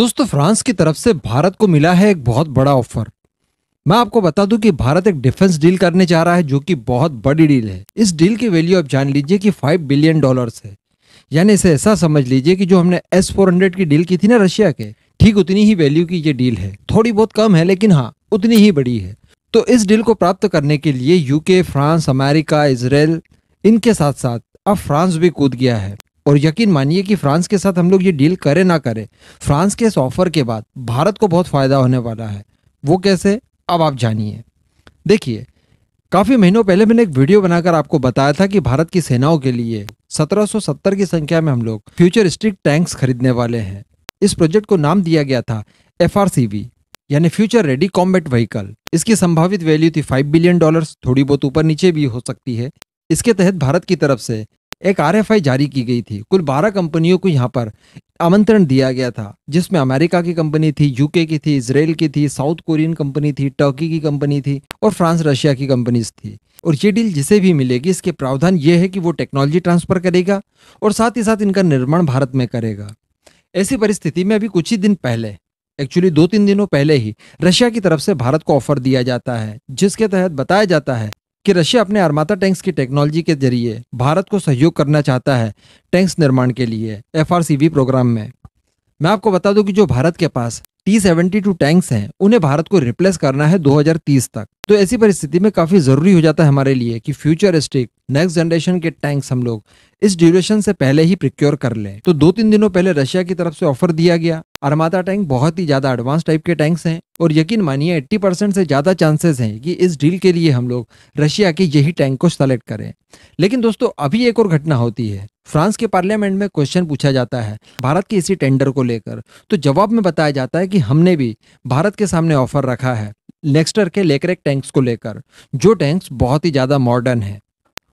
दोस्तों फ्रांस की तरफ से भारत को मिला है एक बहुत बड़ा ऑफर मैं आपको बता दूं कि भारत एक डिफेंस डील करने जा रहा है जो कि बहुत बड़ी डील है इस डील की वैल्यू आप जान लीजिए कि फाइव बिलियन डॉलर्स है यानी इसे ऐसा समझ लीजिए कि जो हमने एस फोर हंड्रेड की डील की थी ना रशिया के ठीक उतनी ही वैल्यू की ये डील है थोड़ी बहुत कम है लेकिन हाँ उतनी ही बड़ी है तो इस डील को प्राप्त करने के लिए यूके फ्रांस अमेरिका इसराइल इनके साथ साथ अब फ्रांस भी कूद गया है और यकीन मानिए कि फ्रांस के साथ हम लोग ये डील करें ना करें फ्रांस के इस ऑफर के बाद भारत को बहुत फ़ायदा होने वाला है वो कैसे अब आप जानिए देखिए काफ़ी महीनों पहले मैंने एक वीडियो बनाकर आपको बताया था कि भारत की सेनाओं के लिए 1770 की संख्या में हम लोग फ्यूचरिस्टिक टैंक्स खरीदने वाले हैं इस प्रोजेक्ट को नाम दिया गया था एफ यानी फ्यूचर रेडी कॉम्बेट व्हीकल इसकी संभावित वैल्यू थी फाइव बिलियन डॉलर थोड़ी बहुत ऊपर नीचे भी हो सकती है इसके तहत भारत की तरफ से एक आई जारी की गई थी कुल बारह कंपनियों को यहाँ पर आमंत्रण दिया गया था जिसमें अमेरिका की कंपनी थी यूके की थी इसराइल की थी साउथ कोरियन कंपनी थी टर्की की कंपनी थी और फ्रांस रशिया की कंपनीज थी और ये डील जिसे भी मिलेगी इसके प्रावधान ये है कि वो टेक्नोलॉजी ट्रांसफर करेगा और साथ ही साथ इनका निर्माण भारत में करेगा ऐसी परिस्थिति में अभी कुछ ही दिन पहले एक्चुअली दो तीन दिनों पहले ही रशिया की तरफ से भारत को ऑफर दिया जाता है जिसके तहत बताया जाता है कि रशिया अपने आर्माता टैंक्स की टेक्नोलॉजी के जरिए भारत को सहयोग करना चाहता है टैंक्स निर्माण के लिए एफ प्रोग्राम में मैं आपको बता दूं कि जो भारत के पास टी सेवेंटी टू टैंक्स हैं उन्हें भारत को रिप्लेस करना है 2030 तक तो ऐसी परिस्थिति में काफी जरूरी हो जाता है हमारे लिए कि फ्यूचरिस्टिक नेक्स्ट जनरेशन के टैंक्स हम लोग इस ड्यूरेशन से पहले ही प्रिक्योर कर लें तो दो तीन दिनों पहले रशिया की तरफ से ऑफर दिया गया अरमाता टैंक बहुत ही ज्यादा एडवांस टाइप के टैंक्स हैं और यकीन मानिए 80 परसेंट से ज्यादा चांसेस हैं कि इस डील के लिए हम लोग रशिया के यही टैंक को सेलेक्ट करें लेकिन दोस्तों अभी एक और घटना होती है फ्रांस के पार्लियामेंट में क्वेश्चन पूछा जाता है भारत के इसी टेंडर को लेकर तो जवाब में बताया जाता है कि हमने भी भारत के सामने ऑफर रखा है नेक्स्टर के लेकर टैंक्स को लेकर जो टैंक्स बहुत ही ज़्यादा मॉडर्न है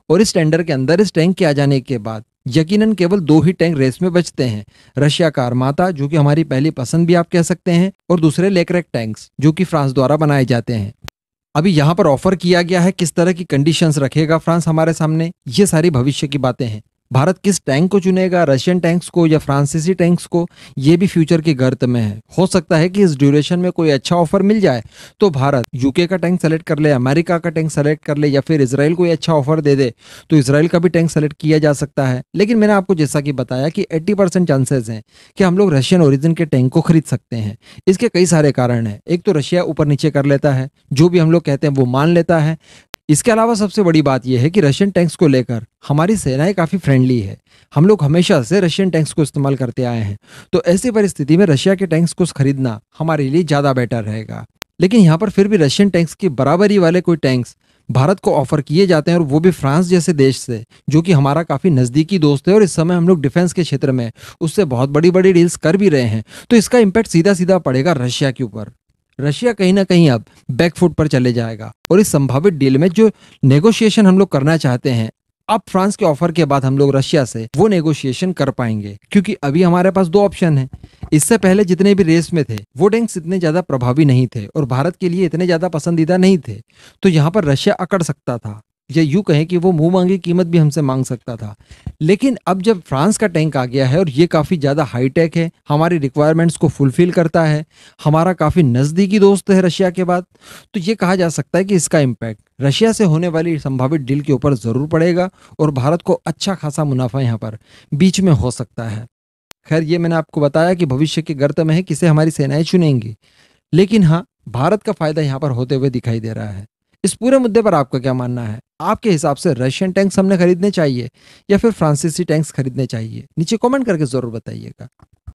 और इस टेंडर के अंदर इस टैंक के आ जाने के बाद यकीनन केवल दो ही टैंक रेस में बचते हैं रशिया अरमाता जो कि हमारी पहली पसंद भी आप कह सकते हैं और दूसरे लेकरेक टैंक्स जो कि फ्रांस द्वारा बनाए जाते हैं अभी यहाँ पर ऑफर किया गया है किस तरह की कंडीशंस रखेगा फ्रांस हमारे सामने ये सारी भविष्य की बातें हैं भारत किस टैंक को चुनेगा रशियन टैंक्स को या फ्रांसीसी टैंक्स को ये भी फ्यूचर के गर्त में है हो सकता है कि इस ड्यूरेशन में कोई अच्छा ऑफर मिल जाए तो भारत यूके का टैंक सेलेक्ट कर ले अमेरिका का टैंक सेलेक्ट कर ले या फिर इसराइल कोई अच्छा ऑफर दे दे तो इसराइल का भी टैंक सेलेक्ट किया जा सकता है लेकिन मैंने आपको जैसा कि बताया कि एट्टी चांसेस हैं कि हम लोग रशियन ओरिजिन के टैंक को खरीद सकते हैं इसके कई सारे कारण हैं एक तो रशिया ऊपर नीचे कर लेता है जो भी हम लोग कहते हैं वो मान लेता है इसके अलावा सबसे बड़ी बात यह है कि रशियन टैंक्स को लेकर हमारी सेनाएं काफ़ी फ्रेंडली है हम लोग हमेशा से रशियन टैंक्स को इस्तेमाल करते आए हैं तो ऐसी परिस्थिति में रशिया के टैंक्स को खरीदना हमारे लिए ज़्यादा बेटर रहेगा लेकिन यहाँ पर फिर भी रशियन टैंक्स की बराबरी वाले कोई टैंक्स भारत को ऑफर किए जाते हैं और वो भी फ्रांस जैसे देश से जो कि हमारा काफ़ी नज़दीकी दोस्त है और इस समय हम लोग डिफेंस के क्षेत्र में उससे बहुत बड़ी बड़ी डील्स कर भी रहे हैं तो इसका इम्पैक्ट सीधा सीधा पड़ेगा रशिया के ऊपर रशिया कहीं ना कहीं अब बैकफुट पर चले जाएगा और इस संभावित डील में जो नेगोशिएशन हम लोग करना चाहते हैं अब फ्रांस के ऑफर के बाद हम लोग रशिया से वो नेगोशिएशन कर पाएंगे क्योंकि अभी हमारे पास दो ऑप्शन है इससे पहले जितने भी रेस में थे वो टैंक्स इतने ज्यादा प्रभावी नहीं थे और भारत के लिए इतने ज्यादा पसंदीदा नहीं थे तो यहाँ पर रशिया अकड़ सकता था या यूँ कहें कि वो मुंह मांगी कीमत भी हमसे मांग सकता था लेकिन अब जब फ्रांस का टैंक आ गया है और ये काफ़ी ज़्यादा हाईटेक है हमारी रिक्वायरमेंट्स को फुलफ़िल करता है हमारा काफ़ी नज़दीकी दोस्त है रशिया के बाद तो ये कहा जा सकता है कि इसका इम्पैक्ट रशिया से होने वाली संभावित डील के ऊपर ज़रूर पड़ेगा और भारत को अच्छा खासा मुनाफा यहाँ पर बीच में हो सकता है खैर ये मैंने आपको बताया कि भविष्य के गर्त में है किसे हमारी सेनाएं चुनेंगी लेकिन हाँ भारत का फ़ायदा यहाँ पर होते हुए दिखाई दे रहा है इस पूरे मुद्दे पर आपका क्या मानना है आपके हिसाब से रशियन टैंक्स हमने खरीदने चाहिए या फिर फ्रांसीसी टैंक्स खरीदने चाहिए नीचे कमेंट करके ज़रूर बताइएगा